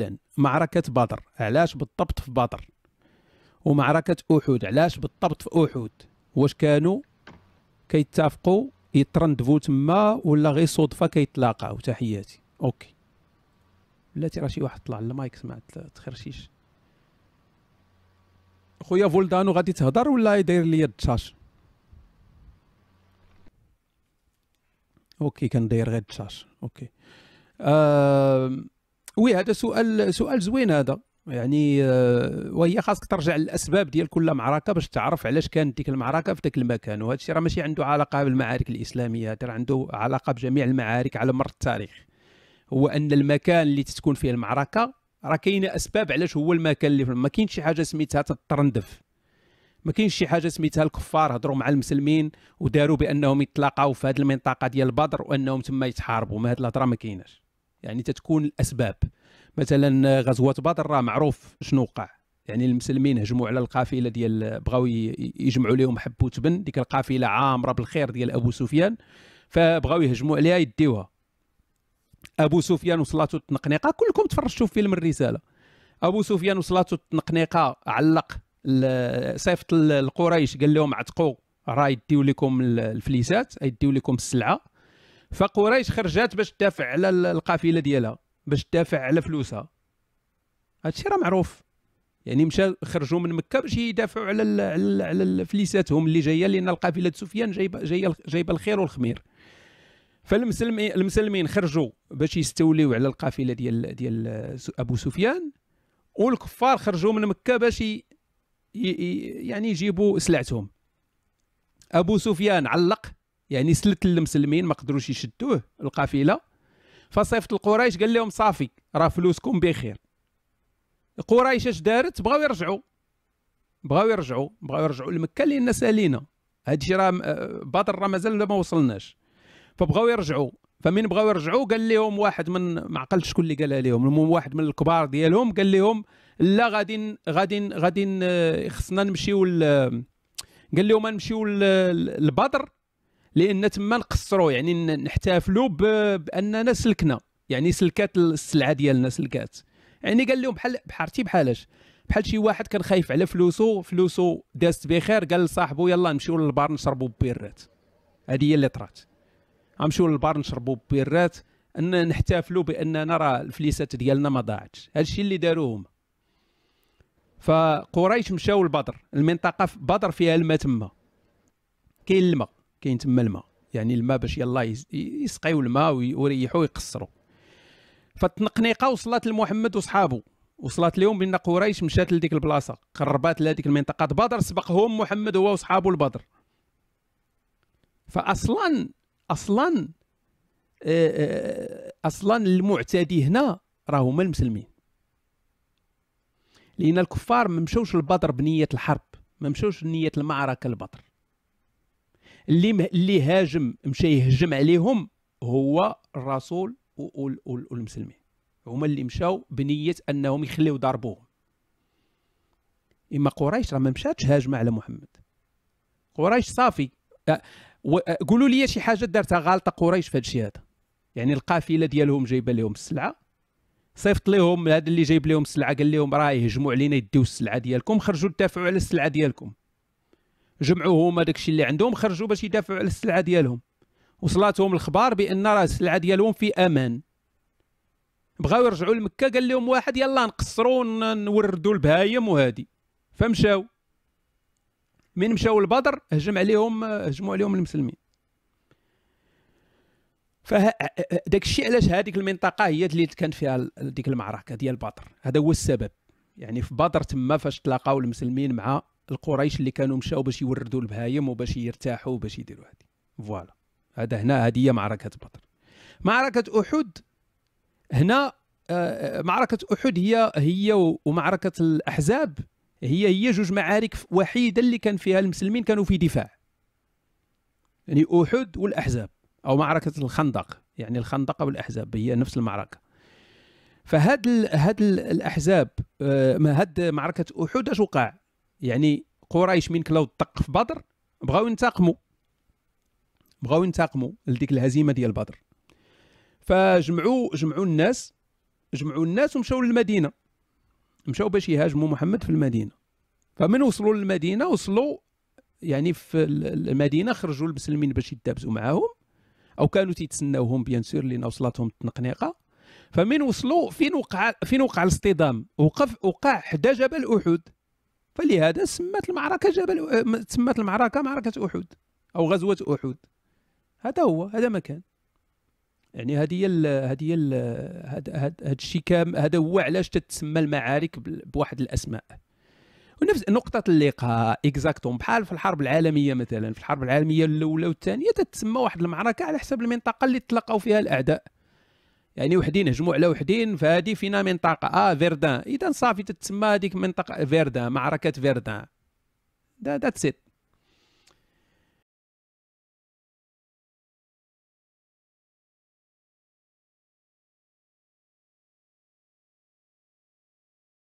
مثلا معركة بدر علاش بالضبط في بدر ومعركة أحد علاش بالضبط في أحد واش كانوا كيتفقوا يترندفوا تما ولا غير صدفة كيتلاقاو تحياتي أوكي بلاتي راه شي واحد طلع المايك سمعت تخرشيش خويا فولدانو غادي تهضر ولا داير ليا التشاش اوكي كندير غير التشاش اوكي آه وي هذا سؤال سؤال زوين هذا يعني آه، وهي خاصك ترجع للاسباب ديال كل معركه باش تعرف علاش كانت ديك المعركه في ذاك المكان وهذا الشيء راه ماشي عنده علاقه بالمعارك الاسلاميه راه عنده علاقه بجميع المعارك على مر التاريخ هو ان المكان اللي تتكون فيه المعركه راه كاينه اسباب علاش هو المكان اللي ما كاينش شي حاجه سميتها تترندف ما كاينش شي حاجه سميتها الكفار هضروا مع المسلمين وداروا بانهم يتلاقاو في هذه المنطقه ديال بدر وانهم تما يتحاربوا ما هذه الهضره ما كايناش يعني تتكون الاسباب مثلا آه، غزوه بدر راه معروف شنو وقع يعني المسلمين هجموا على القافله ديال آه، بغاو يجمعوا لهم حبوت بن ديك القافله عامره بالخير ديال ابو سفيان فبغاو يهجموا عليها يديوها ابو سفيان وصلاته التنقنيقه كلكم تفرجتوا في فيلم الرساله ابو سفيان وصلاته التنقنيقه علق صيفط القريش قال لهم عتقوا راه يديو لكم الفليسات يديو لكم السلعه فقريش خرجات باش تدافع على القافله ديالها باش تدافع على فلوسها هادشي راه معروف يعني مشى خرجوا من مكه باش يدافعوا على الـ على, ال على فليساتهم اللي جايه لان القافله سفيان جايبه جايه جايبه الخير والخمير فالمسلمين المسلمين خرجوا باش يستوليوا على القافله ديال ديال ابو سفيان والكفار خرجوا من مكه باش يعني يجيبوا سلعتهم ابو سفيان علق يعني سلت المسلمين ما قدروش يشدوه القافله فصيفط القريش قال لهم صافي راه فلوسكم بخير قريش اش دارت بغاو يرجعوا بغاو يرجعوا بغاو يرجعوا لمكه لان سالينا هادشي راه آه، بدر راه مازال ما وصلناش فبغاو يرجعوا فمن بغاو يرجعوا قال لهم واحد من ما عقلتش شكون اللي قالها لهم المهم واحد من الكبار ديالهم قال لهم لا غادي غادي غادي خصنا نمشيو قال لهم نمشيو لبدر لان تما نقصروا يعني نحتفلوا باننا سلكنا يعني سلكات السلعه ديالنا سلكات يعني قال لهم بحال بحارتي بحالاش بحال شي واحد كان خايف على فلوسو فلوسو دازت بخير قال لصاحبو يلا نمشيو للبار نشربوا بيرات هذه هي اللي طرات غنمشيو للبار نشربوا بيرات ان نحتفلوا باننا راه الفليسات ديالنا ما ضاعتش هذا الشيء اللي داروه هما فقريش مشاو لبدر المنطقه في بدر فيها الماء تما كاين الماء كاين تما الماء يعني الماء باش يلا يسقيو الماء ويريحوا ويقصروا فالتنقنيقه وصلت لمحمد وصحابه وصلت لهم بان قريش مشات لديك البلاصه قربات لهذيك المنطقه بدر سبقهم محمد هو وصحابه البدر فاصلا اصلا اصلا المعتدي هنا راه هما المسلمين لان الكفار ما مشاوش لبدر بنيه الحرب ما مشاوش بنيه المعركه لبدر اللي اللي هاجم مشى يهجم عليهم هو الرسول والمسلمين هما اللي مشاو بنيه انهم يخليو ضربوهم اما قريش راه ما مشاتش هاجمه على محمد قريش صافي قولوا لي شي حاجه دارتها غلطه قريش في الشيء هذا يعني القافله ديالهم جايبه لهم السلعه صيفط لهم هذا اللي جايب لهم السلعه قال لهم راه يهجموا علينا يديو السلعه ديالكم خرجوا تدافعوا على السلعه ديالكم جمعوا هما داكشي اللي عندهم خرجوا باش يدافعوا على السلعه ديالهم وصلاتهم الخبار بان راه السلعه ديالهم في امان بغاو يرجعوا لمكه قال لهم واحد يلا نقصروا نوردوا البهايم وهادي فمشاو من مشاو لبدر هجم عليهم هجموا عليهم المسلمين فداك الشيء علاش هذيك المنطقه هي اللي كانت فيها ديك المعركه ديال بدر هذا هو السبب يعني في بدر تما فاش تلاقاو المسلمين مع القريش اللي كانوا مشاو باش يوردوا البهايم وباش يرتاحوا وباش يديروا هذه فوالا هذا هنا هذه هي معركه بدر معركه احد هنا آه، آه، معركه احد هي هي ومعركه الاحزاب هي هي جوج معارك وحيده اللي كان فيها المسلمين كانوا في دفاع يعني احد والاحزاب او معركه الخندق يعني الخندقه والاحزاب هي نفس المعركه فهاد هاد الاحزاب آه، هاد معركه احد اش وقع يعني قريش من كلاو طق في بدر بغاو ينتقموا بغاو ينتقموا لديك الهزيمه ديال بدر فجمعوا جمعوا الناس جمعوا الناس ومشاو للمدينه مشاو باش يهاجموا محمد في المدينه فمن وصلوا للمدينه وصلوا يعني في المدينه خرجوا المسلمين باش يتدابزوا معاهم او كانوا تيتسناوهم بيان سور لان وصلتهم التنقنيقه فمن وصلوا فين وقع فين وقع الاصطدام وقف وقع حدا جبل احد فلهذا سمات المعركة جبل سمات المعركة معركة أحد أو غزوة أحد هذا هو هذا ما كان يعني هذه هي هذه هذا الشيء كام هذا هو علاش تتسمى المعارك بواحد الاسماء ونفس نقطة اللقاء اكزاكتوم بحال في الحرب العالمية مثلا في الحرب العالمية الأولى والثانية تتسمى واحد المعركة على حسب المنطقة اللي تلقوا فيها الأعداء يعني وحدين هجموا على وحدين فهذه فينا منطقه اه فيردان اذا صافي تتسمى هذيك منطقه فيردان معركه فيردان ذاتس ات